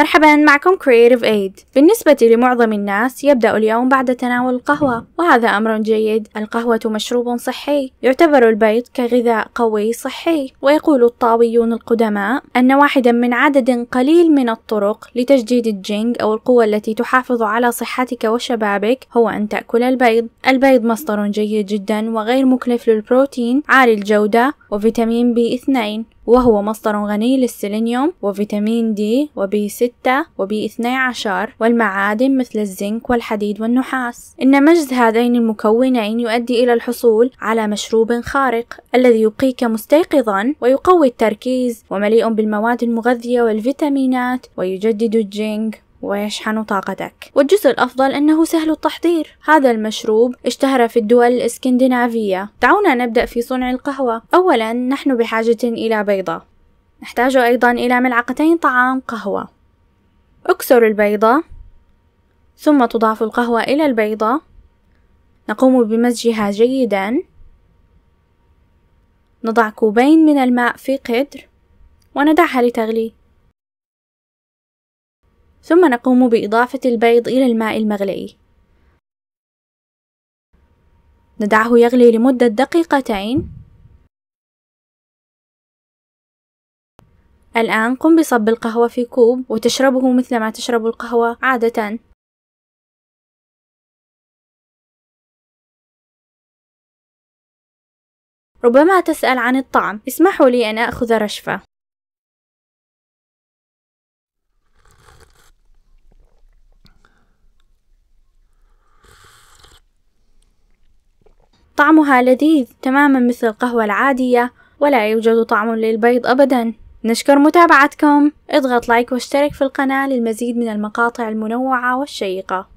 مرحبا معكم كرييتيف ايد بالنسبة لمعظم الناس يبدأ اليوم بعد تناول القهوة وهذا أمر جيد القهوة مشروب صحي يعتبر البيض كغذاء قوي صحي ويقول الطاويون القدماء أن واحدا من عدد قليل من الطرق لتجديد الجينج أو القوة التي تحافظ على صحتك وشبابك هو أن تأكل البيض البيض مصدر جيد جدا وغير مكلف للبروتين عالي الجودة وفيتامين بي 2 وهو مصدر غني للسيلينيوم وفيتامين دي وبي 6 وبي 12 والمعادن مثل الزنك والحديد والنحاس إن مجز هذين المكونين يؤدي إلى الحصول على مشروب خارق الذي يبقيك مستيقظا ويقوي التركيز ومليء بالمواد المغذية والفيتامينات ويجدد الجينج ويشحن طاقتك والجزء الأفضل أنه سهل التحضير هذا المشروب اشتهر في الدول الإسكندنافية دعونا نبدأ في صنع القهوة أولا نحن بحاجة إلى بيضة نحتاج أيضا إلى ملعقتين طعام قهوة اكسر البيضة ثم تضاف القهوة إلى البيضة نقوم بمزجها جيدا نضع كوبين من الماء في قدر وندعها لتغلي ثم نقوم بإضافة البيض إلى الماء المغلي ندعه يغلي لمدة دقيقتين الآن قم بصب القهوة في كوب وتشربه مثلما تشرب القهوة عادة ربما تسأل عن الطعم اسمحوا لي أن أخذ رشفة طعمها لذيذ تماما مثل القهوة العادية ولا يوجد طعم للبيض أبدا نشكر متابعتكم اضغط لايك واشترك في القناة للمزيد من المقاطع المنوعة والشيقة